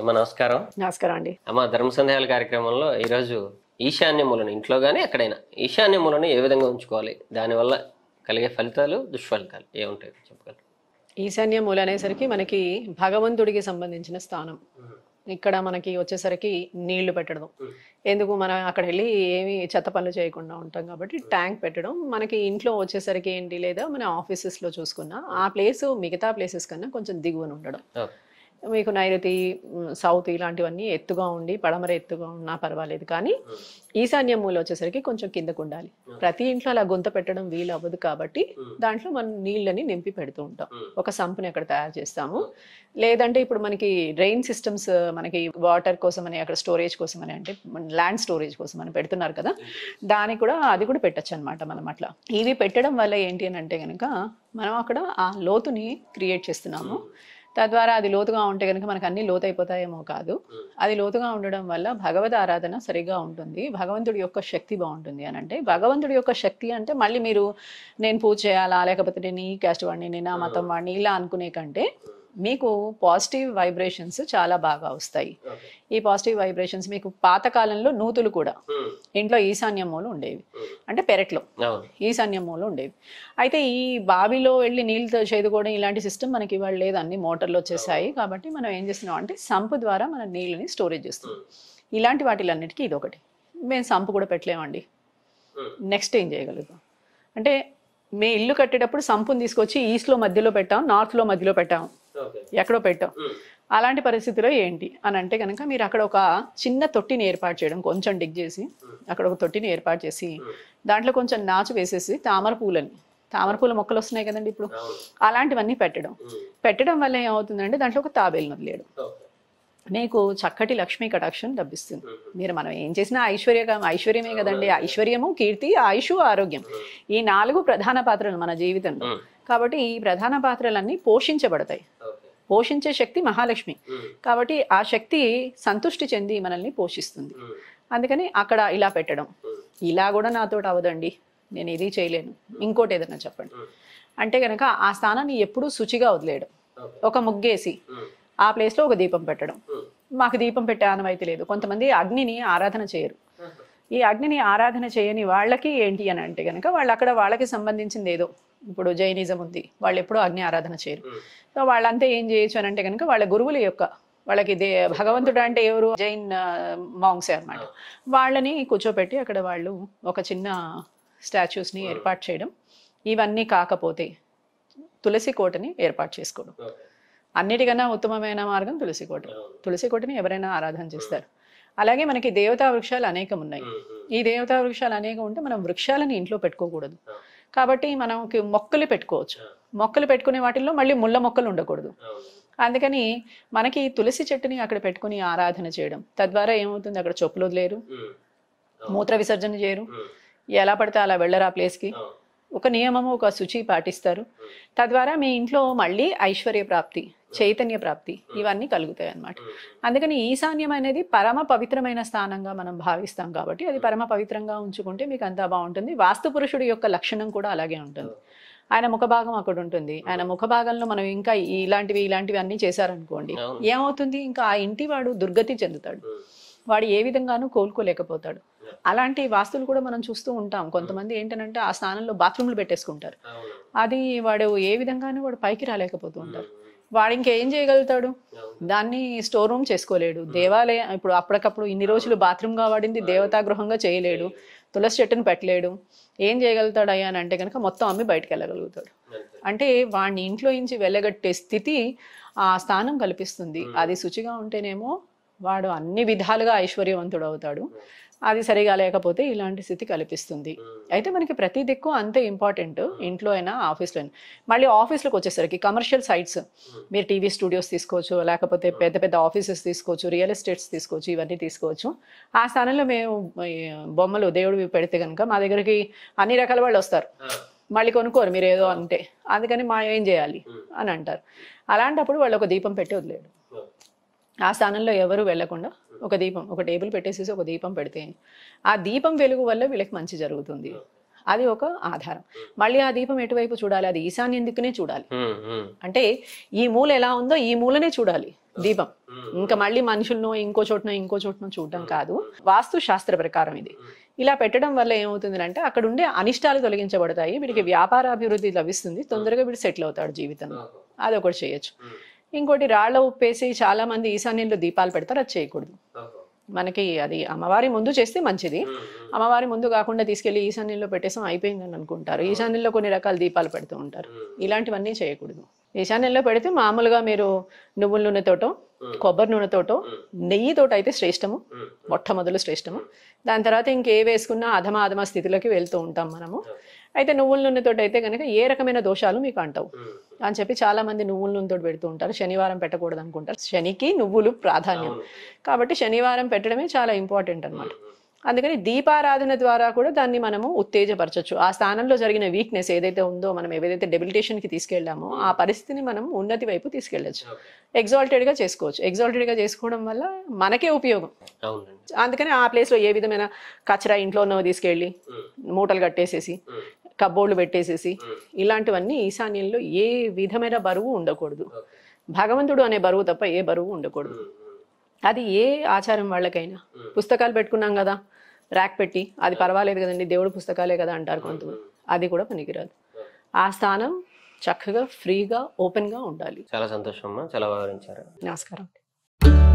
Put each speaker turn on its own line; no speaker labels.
అమ్మ నమస్కారం నమస్కారం అండి అమ్మ ధర్మ సందేహాల కార్యక్రమంలో ఈరోజు ఈశాన్యములను ఇంట్లో కానీ ఎక్కడైనా ఈశాన్యములను ఏ విధంగా ఉంచుకోవాలి దానివల్ల కలిగే ఫలితాలు దుష్ఫలితాలు ఉంటాయి చెప్పగలరు ఈశాన్య మూల అనేసరికి మనకి భగవంతుడికి సంబంధించిన స్థానం ఇక్కడ మనకి వచ్చేసరికి నీళ్లు పెట్టడం ఎందుకు మనం అక్కడ వెళ్ళి ఏమి చెత్త పనులు చేయకుండా ఉంటాం కాబట్టి ట్యాంక్ పెట్టడం మనకి ఇంట్లో వచ్చేసరికి ఏంటి లేదా మన ఆఫీసెస్లో చూసుకున్నా ఆ ప్లేస్ మిగతా ప్లేసెస్ కన్నా కొంచెం దిగువన ఉండడం మీకు నైరుతి సౌత్ ఇలాంటివన్నీ ఎత్తుగా ఉండి పడమర ఎత్తుగా ఉన్నా పర్వాలేదు కానీ hmm. ఈశాన్య మూలం వచ్చేసరికి కొంచెం కిందకు ఉండాలి hmm. ప్రతి ఇంట్లో అలా గుంత పెట్టడం వీలు అవ్వదు కాబట్టి hmm. దాంట్లో మనం నీళ్ళని నింపి పెడుతూ ఉంటాం ఒక సంపుని అక్కడ తయారు చేస్తాము లేదంటే ఇప్పుడు మనకి డ్రైన్ సిస్టమ్స్ మనకి వాటర్ కోసం అని అక్కడ స్టోరేజ్ కోసం అని అంటే ల్యాండ్ స్టోరేజ్ కోసం అని పెడుతున్నారు కదా దానికి కూడా అది కూడా పెట్టచ్చు అనమాట మనం అట్లా ఇవి పెట్టడం వల్ల ఏంటి అని అంటే కనుక మనం అక్కడ ఆ లోతుని క్రియేట్ చేస్తున్నాము తద్వారా అది లోతుగా ఉంటే కనుక మనకు అన్ని లోతైపోతాయేమో కాదు అది లోతుగా ఉండడం వల్ల భగవద్ ఆరాధన సరిగ్గా ఉంటుంది భగవంతుడి యొక్క శక్తి బాగుంటుంది అని అంటే భగవంతుడి యొక్క శక్తి అంటే మళ్ళీ మీరు నేను పూజ చేయాలా లేకపోతే నేను ఈ క్యాస్ట్ వాడిని నేను ఆ మతం వాడిని ఇలా అనుకునే కంటే మీకు పాజిటివ్ వైబ్రేషన్స్ చాలా బాగా వస్తాయి ఈ పాజిటివ్ వైబ్రేషన్స్ మీకు పాతకాలంలో నూతులు కూడా hmm. ఇంట్లో ఈశాన్యమూలు ఉండేవి hmm. అంటే పెరట్లో ఈశాన్యమూలు ఉండేవి అయితే ఈ బావిలో వెళ్ళి నీళ్ళు చేదుకోవడం ఇలాంటి సిస్టమ్ మనకి ఇవాళ లేదు అన్ని మోటార్లు వచ్చేసాయి కాబట్టి మనం ఏం చేస్తున్నాం అంటే సంపు ద్వారా మనం నీళ్ళని స్టోరేజ్ చేస్తున్నాం hmm. ఇలాంటి వాటిలన్నిటికీ ఇది ఒకటి మేము సంపు కూడా పెట్టలేమండి నెక్స్ట్ ఏం చేయగలుగుతాం అంటే మేము ఇల్లు కట్టేటప్పుడు సంపుని తీసుకొచ్చి ఈస్ట్లో మధ్యలో పెట్టాం నార్త్లో మధ్యలో పెట్టాం ఎక్కడో పెట్టాం అలాంటి పరిస్థితిలో ఏంటి అని అంటే కనుక మీరు అక్కడ ఒక చిన్న తొట్టిని ఏర్పాటు చేయడం కొంచెం డిగ్ చేసి అక్కడ ఒక తొట్టిని ఏర్పాటు చేసి దాంట్లో కొంచెం నాచు వేసేసి తామర పూలని తామర పూల మొక్కలు వస్తున్నాయి కదండి ఇప్పుడు అలాంటివన్నీ పెట్టడం పెట్టడం వల్ల ఏమవుతుందంటే దాంట్లో ఒక తాబేలు వదిలేయడం మీకు చక్కటి లక్ష్మీ కటాక్షం లభిస్తుంది మీరు మనం ఏం చేసినా ఐశ్వర్య ఐశ్వర్యమే కదండి ఐశ్వర్యము కీర్తి ఆయుషు ఆరోగ్యం ఈ నాలుగు ప్రధాన పాత్రలు మన జీవితంలో కాబట్టి ఈ ప్రధాన పాత్రలన్నీ పోషించబడతాయి పోషించే శక్తి మహాలక్ష్మి కాబట్టి ఆ శక్తి సంతుష్టి చెంది మనల్ని పోషిస్తుంది అందుకని అక్కడ ఇలా పెట్టడం ఇలా కూడా నాతో అవదండి నేను ఇది చేయలేను ఇంకోటి ఏదైనా చెప్పండి అంటే కనుక ఆ స్థానాన్ని ఎప్పుడూ శుచిగా వదిలేయడం ఒక ముగ్గేసి ఆ ప్లేస్లో ఒక దీపం పెట్టడం మాకు దీపం పెట్టే అనమైతే లేదు కొంతమంది అగ్నిని ఆరాధన చేయరు ఈ అగ్నిని ఆరాధన చేయని వాళ్ళకి ఏంటి అని అంటే కనుక వాళ్ళు అక్కడ వాళ్ళకి సంబంధించింది ఏదో ఇప్పుడు జైనిజం ఉంది వాళ్ళు ఎప్పుడూ అగ్ని ఆరాధన చేయరు సో వాళ్ళంతా ఏం చేయొచ్చు అని అంటే కనుక వాళ్ళ గురువుల యొక్క వాళ్ళకి దే భగవంతుడు అంటే ఎవరు జైన్ మాంగ్సే అనమాట వాళ్ళని కూర్చోపెట్టి అక్కడ వాళ్ళు ఒక చిన్న స్టాచ్యూస్ని ఏర్పాటు చేయడం ఇవన్నీ కాకపోతే తులసి కోటని ఏర్పాటు చేసుకోవడం అన్నిటికన్నా ఉత్తమమైన మార్గం తులసి కోట తులసి కోటని ఎవరైనా ఆరాధన చేస్తారు అలాగే మనకి దేవతా వృక్షాలు అనేకం ఉన్నాయి ఈ దేవతా వృక్షాలు అనేకం ఉంటే మనం వృక్షాలని ఇంట్లో పెట్టుకోకూడదు కాబట్టి మనకి మొక్కలు పెట్టుకోవచ్చు మొక్కలు పెట్టుకునే వాటిల్లో మళ్ళీ ముళ్ళ మొక్కలు ఉండకూడదు అందుకని మనకి తులసి చెట్టుని అక్కడ పెట్టుకుని ఆరాధన చేయడం తద్వారా ఏమవుతుంది అక్కడ చొప్పులు వదిలేరు మూత్ర విసర్జన చేయరు ఎలా పడితే అలా వెళ్ళరు ఆ ప్లేస్కి ఒక నియమము ఒక శుచి పాటిస్తారు తద్వారా మీ ఇంట్లో మళ్ళీ ఐశ్వర్య ప్రాప్తి చైతన్య ప్రాప్తి ఇవన్నీ కలుగుతాయి అన్నమాట అందుకని ఈశాన్యం అనేది పరమ పవిత్రమైన స్థానంగా మనం భావిస్తాం కాబట్టి అది పరమ పవిత్రంగా ఉంచుకుంటే మీకు అంతా బాగుంటుంది వాస్తు పురుషుడి యొక్క లక్షణం కూడా అలాగే ఉంటుంది ఆయన ముఖభాగం అక్కడ ఉంటుంది ఆయన ముఖభాగంలో మనం ఇంకా ఇలాంటివి ఇలాంటివి అన్నీ చేశారనుకోండి ఏమవుతుంది ఇంకా ఆ ఇంటి వాడు దుర్గతి చెందుతాడు వాడు ఏ విధంగానూ కోలుకోలేకపోతాడు అలాంటి వాస్తులు కూడా మనం చూస్తూ ఉంటాం కొంతమంది hmm. ఏంటంటే ఆ స్థానంలో బాత్రూమ్లు పెట్టేసుకుంటారు అది వాడు ఏ విధంగానూ వాడు పైకి రాలేకపోతూ ఉంటారు hmm. వాడు ఇంకేం చేయగలుగుతాడు దాన్ని స్టోర్ రూమ్ చేసుకోలేడు hmm. దేవాలయం ఇప్పుడు అప్పటికప్పుడు ఇన్ని రోజులు బాత్రూమ్గా వాడింది దేవతాగృహంగా చేయలేడు తులసి చెట్టును పెట్టలేడు ఏం చేయగలుగుతాడు అయ్యా అని అంటే కనుక మొత్తం అమ్మి బయటకు వెళ్ళగలుగుతాడు అంటే వాడిని ఇంట్లో నుంచి వెళ్ళగట్టే స్థితి ఆ స్థానం కల్పిస్తుంది అది శుచిగా ఉంటేనేమో వాడు అన్ని విధాలుగా ఐశ్వర్యవంతుడు అవుతాడు అది సరిగా లేకపోతే ఇలాంటి స్థితి కల్పిస్తుంది hmm. అయితే మనకి ప్రతి దిక్కు అంతే ఇంపార్టెంట్ hmm. ఇంట్లో అయినా ఆఫీస్లో అయినా మళ్ళీ ఆఫీస్లోకి వచ్చేసరికి కమర్షియల్ సైట్స్ hmm. మీరు టీవీ స్టూడియోస్ తీసుకోవచ్చు లేకపోతే పెద్ద పెద్ద ఆఫీసెస్ తీసుకోవచ్చు రియల్ ఎస్టేట్స్ తీసుకోవచ్చు ఇవన్నీ తీసుకోవచ్చు ఆ స్థానంలో మేము బొమ్మలు దేవుడివి పెడితే కనుక మా దగ్గరికి అన్ని రకాల వాళ్ళు వస్తారు మళ్ళీ కొనుక్కోరు మీరు ఏదో అంటే అందుకని మా ఏం చేయాలి అని అంటారు అలాంటప్పుడు వాళ్ళు ఒక దీపం పెట్టి వదిలేడు ఆ స్థానంలో ఎవరు వెళ్లకుండా ఒక దీపం ఒక టేబుల్ పెట్టేసేసి ఒక దీపం పెడితే ఆ దీపం వెలుగు వల్ల వీళ్ళకి మంచి జరుగుతుంది అది ఒక ఆధారం మళ్ళీ ఆ దీపం ఎటువైపు చూడాలి అది ఈశాన్యం దిక్కునే చూడాలి అంటే ఈ మూల ఎలా ఉందో ఈ మూలనే చూడాలి దీపం ఇంకా మళ్ళీ మనుషులను ఇంకో చోటున ఇంకో చోటున చూడటం కాదు వాస్తు శాస్త్ర ప్రకారం ఇది ఇలా పెట్టడం వల్ల ఏమవుతుందంటే అక్కడ ఉండే అనిష్టాలు తొలగించబడతాయి వీడికి వ్యాపార అభివృద్ధి లభిస్తుంది తొందరగా వీడు సెటిల్ అవుతాడు జీవితంలో అది ఒకటి చేయొచ్చు ఇంకోటి రాళ్ల ఉప్పేసి చాలా మంది ఈశాన్యంలో దీపాలు పెడతారు అది చేయకూడదు మనకి అది అమ్మవారి ముందు చేస్తే మంచిది అమ్మవారి ముందు కాకుండా తీసుకెళ్లి ఈశాన్యంలో పెట్టేసాం అయిపోయిందని అనుకుంటారు ఈశాన్యంలో కొన్ని రకాల దీపాలు పెడుతూ ఉంటారు ఇలాంటివన్నీ చేయకూడదు ఈశాన్యంలో పెడితే మామూలుగా మీరు నువ్వుల నూనెతోటో కొబ్బరి నూనెతోటో నెయ్యితోట అయితే శ్రేష్టము మొట్టమొదలు శ్రేష్టము దాని తర్వాత ఇంకే వేసుకున్నా అధమ అధమ స్థితిలోకి వెళ్తూ ఉంటాం మనము అయితే నువ్వుల నూనెతోటి అయితే కనుక ఏ రకమైన దోషాలు మీకు అంటావు అని చెప్పి చాలా మంది నువ్వుల నూనెతో పెడుతూ ఉంటారు శనివారం పెట్టకూడదు అనుకుంటారు శనికి నువ్వులు ప్రాధాన్యం కాబట్టి శనివారం పెట్టడమే చాలా ఇంపార్టెంట్ అనమాట అందుకని దీపారాధన ద్వారా కూడా దాన్ని మనము ఉత్తేజపరచవచ్చు ఆ స్థానంలో జరిగిన వీక్నెస్ ఏదైతే ఉందో మనం ఏదైతే డెబిలిటేషన్కి తీసుకెళ్ళామో ఆ పరిస్థితిని మనం ఉన్నతి వైపు తీసుకెళ్ళచ్చు ఎగ్జాల్టెడ్గా చేసుకోవచ్చు ఎగ్జాల్టెడ్గా చేసుకోవడం వల్ల మనకే ఉపయోగం అందుకని ఆ ప్లేస్లో ఏ విధమైన కచరా ఇంట్లో ఉన్నవి తీసుకెళ్ళి మూటలు కట్టేసేసి కబ్బోర్డు పెట్టేసేసి ఇలాంటివన్నీ ఈశాన్యంలో ఏ విధమైన బరువు ఉండకూడదు భగవంతుడు అనే బరువు తప్ప ఏ బరువు ఉండకూడదు అది ఏ ఆచారం వాళ్ళకైనా పుస్తకాలు పెట్టుకున్నాం కదా ర్యాక్ పెట్టి అది పర్వాలేదు కదండి దేవుడు పుస్తకాలే కదా అంటారు కొంతమంది అది కూడా పనికిరాదు ఆ స్థానం చక్కగా ఫ్రీగా ఓపెన్గా ఉండాలి చాలా సంతోషం చాలా వివరించారు నమస్కారం